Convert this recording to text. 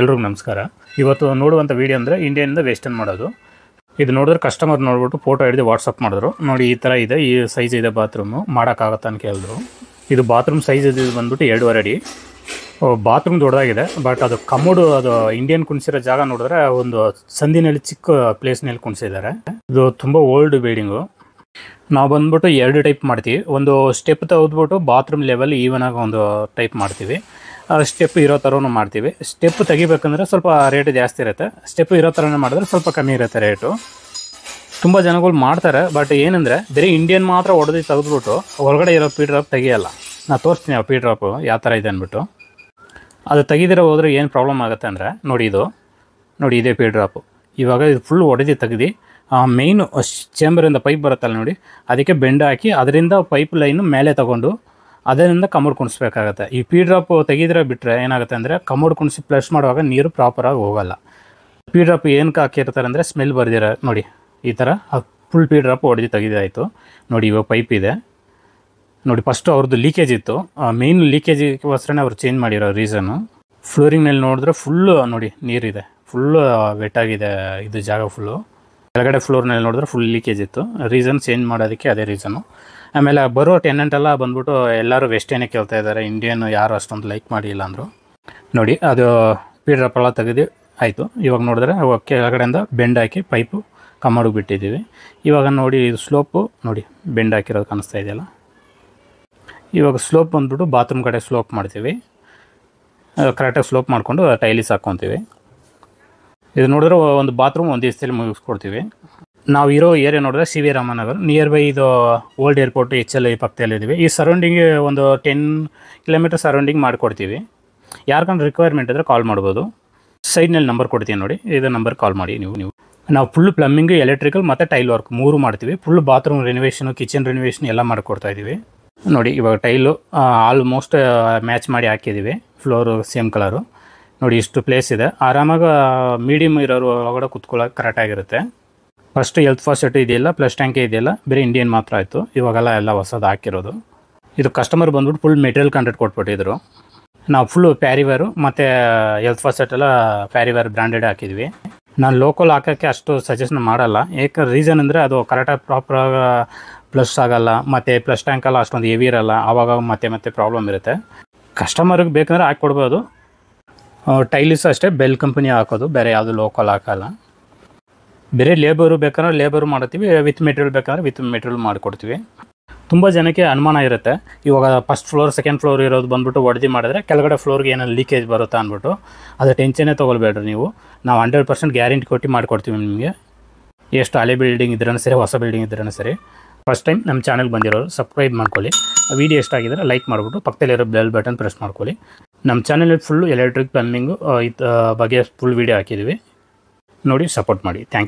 ಎಲ್ರಿಗೂ ನಮಸ್ಕಾರ ಇವತ್ತು ನೋಡುವಂಥ ವೀಡಿಯೋ ಅಂದರೆ ಇಂದ ವೆಸ್ಟರ್ನ್ ಮಾಡೋದು ಇದು ನೋಡಿದ್ರೆ ಕಸ್ಟಮರ್ ನೋಡ್ಬಿಟ್ಟು ಫೋಟೋ ಹಿಡಿದು ವಾಟ್ಸಪ್ ಮಾಡಿದ್ರು ನೋಡಿ ಈ ಥರ ಇದೆ ಈ ಸೈಜ್ ಇದೆ ಬಾತ್ರೂಮು ಮಾಡೋಕ್ಕಾಗತ್ತೆ ಅಂತ ಕೇಳಿದ್ರು ಇದು ಬಾತ್ರೂಮ್ ಸೈಜ್ ಇದು ಬಂದ್ಬಿಟ್ಟು ಎರಡೂವರೆ ಅಡಿ ಬಾತ್ರೂಮ್ ದೊಡ್ಡದಾಗಿದೆ ಬಟ್ ಅದು ಕಮೋಡು ಅದು ಇಂಡಿಯನ್ ಕುಣಿಸಿರೋ ಜಾಗ ನೋಡಿದ್ರೆ ಒಂದು ಸಂದಿನಲ್ಲಿ ಚಿಕ್ಕ ಪ್ಲೇಸ್ನಲ್ಲಿ ಕುಣಿಸಿದ್ದಾರೆ ಇದು ತುಂಬ ಓಲ್ಡ್ ಬಿಲ್ಡಿಂಗು ನಾವು ಬಂದ್ಬಿಟ್ಟು ಎರಡು ಟೈಪ್ ಮಾಡ್ತೀವಿ ಒಂದು ಸ್ಟೆಪ್ ತೆಗೆದ್ಬಿಟ್ಟು ಬಾತ್ರೂಮ್ ಲೆವೆಲ್ ಈವನ್ ಆಗಿ ಒಂದು ಟೈಪ್ ಮಾಡ್ತೀವಿ ಸ್ಟೆಪ್ ಇರೋ ಥರನೂ ಮಾಡ್ತೀವಿ ಸ್ಟೆಪ್ ತೆಗಿಬೇಕಂದ್ರೆ ಸ್ವಲ್ಪ ರೇಟ್ ಜಾಸ್ತಿ ಇರುತ್ತೆ ಸ್ಟೆಪ್ ಇರೋ ಥರನೇ ಮಾಡಿದ್ರೆ ಸ್ವಲ್ಪ ಕಮ್ಮಿ ಇರುತ್ತೆ ರೇಟು ತುಂಬ ಜನಗಳು ಮಾಡ್ತಾರೆ ಬಟ್ ಏನಂದರೆ ಬೇರೆ ಇಂಡಿಯನ್ ಮಾತ್ರ ಹೊಡೆದು ತೆಗೆದ್ಬಿಟ್ಟು ಹೊರಗಡೆ ಇರೋ ಪಿ ಡ್ರಾಪ್ ತೆಗಿಯೋಲ್ಲ ನಾನು ತೋರಿಸ್ತೀನಿ ಆ ಪಿ ಡ್ರಾಪು ಯಾವ ಥರ ಇದೆ ಅಂದ್ಬಿಟ್ಟು ಅದು ತೆಗೆದಿರೋ ಹೋದರೆ ಏನು ಪ್ರಾಬ್ಲಮ್ ಆಗುತ್ತೆ ಅಂದರೆ ನೋಡಿ ಇದು ನೋಡಿ ಇದೇ ಪಿ ಡ್ರಾಪು ಇವಾಗ ಇದು ಫುಲ್ ಒಡೆದು ತೆಗ್ದು ಆ ಮೇಯ್ನು ಚೇಂಬರಿಂದ ಪೈಪ್ ಬರುತ್ತಲ್ಲ ನೋಡಿ ಅದಕ್ಕೆ ಬೆಂಡ್ ಹಾಕಿ ಅದರಿಂದ ಪೈಪ್ ಲೈನು ಮೇಲೆ ತಗೊಂಡು ಅದರಿಂದ ಕಮೋಡ್ ಕುಣಿಸ್ಬೇಕಾಗತ್ತೆ ಈ ಪಿ ಡ್ರಾಪ್ ತೆಗೆದ್ರೆ ಬಿಟ್ಟರೆ ಏನಾಗುತ್ತೆ ಅಂದರೆ ಕಮೋಡ್ ಕುಣಿಸಿ ಪ್ಲಸ್ ಮಾಡುವಾಗ ನೀರು ಪ್ರಾಪರಾಗಿ ಹೋಗಲ್ಲ ಪಿ ಡ್ರಾಪ್ ಏನಕ್ಕೆ ಹಾಕಿರ್ತಾರೆ ಅಂದರೆ ಸ್ಮೆಲ್ ಬರ್ದಿರ ನೋಡಿ ಈ ಥರ ಫುಲ್ ಪಿ ಡ್ರಾಪ್ ಹೊಡೆದು ತೆಗೆದಾಯಿತು ನೋಡಿ ಇವಾಗ ಪೈಪ್ ಇದೆ ನೋಡಿ ಫಸ್ಟು ಅವ್ರದ್ದು ಲೀಕೇಜ್ ಇತ್ತು ಮೇಯ್ನ್ ಲೀಕೇಜಿಗೋಸ್ಕರನೇ ಅವ್ರು ಚೇಂಜ್ ಮಾಡಿರೋ ರೀಸನ್ನು ಫ್ಲೋರಿಂಗ್ನಲ್ಲಿ ನೋಡಿದ್ರೆ ಫುಲ್ಲು ನೋಡಿ ನೀರಿದೆ ಫುಲ್ಲು ವೆಟ್ಟಾಗಿದೆ ಇದು ಜಾಗ ಫುಲ್ಲು ಕೆಳಗಡೆ ಫ್ಲೋರ್ನಲ್ಲಿ ನೋಡಿದ್ರೆ ಫುಲ್ ಲೀಕೇಜ್ ಇತ್ತು ರೀಸನ್ ಚೇಂಜ್ ಮಾಡೋದಕ್ಕೆ ಅದೇ ರೀಸನು ಆಮೇಲೆ ಬರೋ ಟೆನೆಂಟ್ ಎಲ್ಲ ಬಂದ್ಬಿಟ್ಟು ಎಲ್ಲರೂ ವೆಸ್ಟೇನೇ ಕೇಳ್ತಾ ಇದ್ದಾರೆ ಇಂಡಿಯನ್ ಯಾರು ಅಷ್ಟೊಂದು ಲೈಕ್ ಮಾಡಿಲ್ಲ ಅಂದರು ನೋಡಿ ಅದು ಪೀಡ್ರಪ್ಪಳ ತೆಗೆದು ಆಯಿತು ಇವಾಗ ನೋಡಿದ್ರೆ ಕೆಳಗಡೆಯಿಂದ ಬೆಂಡ್ ಹಾಕಿ ಪೈಪು ಕಮ್ಮಡಿಗೆ ಬಿಟ್ಟಿದ್ದೀವಿ ಇವಾಗ ನೋಡಿ ಇದು ಸ್ಲೋಪು ನೋಡಿ ಬೆಂಡ್ ಹಾಕಿರೋದು ಕಾಣಿಸ್ತಾ ಇದೆಯಲ್ಲ ಇವಾಗ ಸ್ಲೋಪ್ ಬಂದ್ಬಿಟ್ಟು ಬಾತ್ರೂಮ್ ಕಡೆ ಸ್ಲೋಪ್ ಮಾಡ್ತೀವಿ ಕರೆಕ್ಟಾಗಿ ಸ್ಲೋಪ್ ಮಾಡಿಕೊಂಡು ಟೈಲಿಸ್ ಹಾಕ್ಕೊತೀವಿ ಇದು ನೋಡಿದ್ರೆ ಒಂದು ಬಾತ್ರೂಮ್ ಒಂದು ದಿವಸದಲ್ಲಿ ಮುಗಿಸ್ಕೊಡ್ತೀವಿ ನಾವು ಇರೋ ಏರಿಯಾ ನೋಡಿದ್ರೆ C V Ramanagar near by ಇದು old airport H L I ಪಕ್ಕದಲ್ಲಿದ್ದೀವಿ ಈ ಸರೌಂಡಿಂಗ್ ಒಂದು ಟೆನ್ ಕಿಲೋಮೀಟರ್ ಸರೌಂಡಿಂಗ್ ಮಾಡಿಕೊಡ್ತೀವಿ ಯಾರ್ಕೊಂಡು ರಿಕ್ವೈರ್ಮೆಂಟ್ ಇದ್ದರೆ ಕಾಲ್ ಮಾಡ್ಬೋದು ಸೈಡ್ನಲ್ಲಿ ನಂಬರ್ ಕೊಡ್ತೀನಿ ನೋಡಿ ಇದೇ ನಂಬರ್ ಕಾಲ್ ಮಾಡಿ ನೀವು ನೀವು ನಾವು ಫುಲ್ ಪ್ಲಂಬಿಂಗ್ ಎಲೆಕ್ಟ್ರಿಕಲ್ ಮತ್ತು ಟೈಲ್ ವರ್ಕ್ ಮೂರು ಮಾಡ್ತೀವಿ full bathroom renovation kitchen renovation ಎಲ್ಲ ಮಾಡಿಕೊಡ್ತಾ ಇದ್ದೀವಿ ನೋಡಿ ಇವಾಗ ಟೈಲು ಆಲ್ಮೋಸ್ಟ್ ಮ್ಯಾಚ್ ಮಾಡಿ ಹಾಕಿದ್ದೀವಿ ಫ್ಲೋರು ಸೇಮ್ ಕಲರು ನೋಡಿ ಇಷ್ಟು ಪ್ಲೇಸ್ ಇದೆ ಆರಾಮಾಗಿ ಮೀಡಿಯಮ್ ಇರೋರು ಒಳಗಡೆ ಕುತ್ಕೊಳ್ಳೋಕೆ ಕರೆಕ್ಟಾಗಿರುತ್ತೆ ಫಸ್ಟ್ ಎಲ್ತ್ ಫಾಸ್ಟ್ ಇದೆಯಲ್ಲ ಪ್ಲಸ್ ಟ್ಯಾಂಕೇ ಇದೆಯಲ್ಲ ಬೇರೆ ಇಂಡಿಯನ್ ಮಾತ್ರ ಆಯಿತು ಇವಾಗೆಲ್ಲ ಎಲ್ಲ ಹೊಸದು ಹಾಕಿರೋದು ಇದು ಕಸ್ಟಮರ್ ಬಂದ್ಬಿಟ್ಟು ಫುಲ್ ಮೆಟೀರಿಯಲ್ ಕಾಂಟ್ರಾಕ್ಟ್ ಕೊಟ್ಬಿಟ್ಟಿದ್ರು ನಾವು ಫುಲ್ಲು ಪ್ಯಾರಿವೇರು ಮತ್ತು ಎಲ್ತ್ ಫಾಸ್ಟ್ ಎಲ್ಲ ಪ್ಯಾರಿವೇರ್ ಬ್ರ್ಯಾಂಡೆಡ್ ಹಾಕಿದ್ವಿ ನಾನು ಲೋಕಲ್ ಹಾಕೋಕ್ಕೆ ಅಷ್ಟು ಸಜೆಷನ್ ಮಾಡಲ್ಲ ಏಕೆ ರೀಸನ್ ಅಂದರೆ ಅದು ಕರೆಕ್ಟಾಗಿ ಪ್ರಾಪರಾಗಿ ಪ್ಲಸ್ ಆಗೋಲ್ಲ ಮತ್ತು ಪ್ಲಸ್ ಟ್ಯಾಂಕೆಲ್ಲ ಅಷ್ಟೊಂದು ಹೆವಿ ಇರಲ್ಲ ಆವಾಗ ಮತ್ತೆ ಮತ್ತೆ ಪ್ರಾಬ್ಲಮ್ ಇರುತ್ತೆ ಕಸ್ಟಮರಿಗೆ ಬೇಕಂದ್ರೆ ಹಾಕಿ ಕೊಡ್ಬೋದು ಟೈಲಿಸ್ ಅಷ್ಟೇ ಬೆಲ್ ಕಂಪನಿ ಹಾಕೋದು ಬೇರೆ ಯಾವುದು ಲೋಕಲ್ ಹಾಕಲ್ಲ ಬೇರೆ ಲೇಬರು ಬೇಕಾದ್ರೆ ಲೇಬರು ಮಾಡ್ತೀವಿ ವಿತ್ ಮೆಟೀರಿಯಲ್ ಬೇಕಾದ್ರೆ ವಿತ್ ಮೆಟೀರಿಯಲ್ ಮಾಡಿಕೊಡ್ತೀವಿ ತುಂಬ ಜನಕ್ಕೆ ಅನುಮಾನ ಇರುತ್ತೆ ಇವಾಗ ಫಸ್ಟ್ ಫ್ಲೋರ್ ಸೆಕೆಂಡ್ ಫ್ಲೋರ್ ಇರೋದು ಬಂದ್ಬಿಟ್ಟು ಒಡೆದಿ ಮಾಡಿದ್ರೆ ಕೆಳಗಡೆ ಫ್ಲೋರ್ಗೆ ಏನೋ ಲೀಕೇಜ್ ಬರುತ್ತಾ ಅಂದ್ಬಿಟ್ಟು ಅದು ಟೆನ್ಷನೇ ತೊಗೊಳ್ಬೇಡ್ರಿ ನೀವು ನಾವು ಹಂಡ್ರೆಡ್ ಪರ್ಸೆಂಟ್ ಗ್ಯಾರಂಟಿ ಕೊಟ್ಟು ಮಾಡಿಕೊಡ್ತೀವಿ ನಿಮಗೆ ಎಷ್ಟು ಹಳೆ ಬಿಲ್ಡಿಂಗ್ ಇದ್ರೂ ಸರಿ ಹೊಸ ಬಿಲ್ಡಿಂಗ್ ಇದ್ರೂ ಸರಿ ಫಸ್ಟ್ ಟೈಮ್ ನಮ್ಮ ಚಾನಲ್ಗೆ ಬಂದಿರೋರು ಸಬ್ಸ್ಕ್ರೈಬ್ ಮಾಡ್ಕೊಳ್ಳಿ ವೀಡಿಯೋ ಎಷ್ಟಾಗಿದ್ರೆ ಲೈಕ್ ಮಾಡಿಬಿಟ್ಟು ಪಕ್ಕದಲ್ಲಿರೋ ಬೆಲ್ ಬಟನ್ ಪ್ರೆಸ್ ಮಾಡ್ಕೊಳ್ಳಿ ನಮ್ಮ ಚಾನಲಲ್ಲಿ ಫುಲ್ಲು ಎಲೆಕ್ಟ್ರಿಕ್ ಪ್ಲಮ್ಮಿಂಗು ಇದು ಬಗ್ಗೆ ಫುಲ್ ವೀಡಿಯೋ ಹಾಕಿದ್ದೀವಿ ನೋಡಿ ಸಪೋರ್ಟ್ ಮಾಡಿ ಥ್ಯಾಂಕ್ ಯು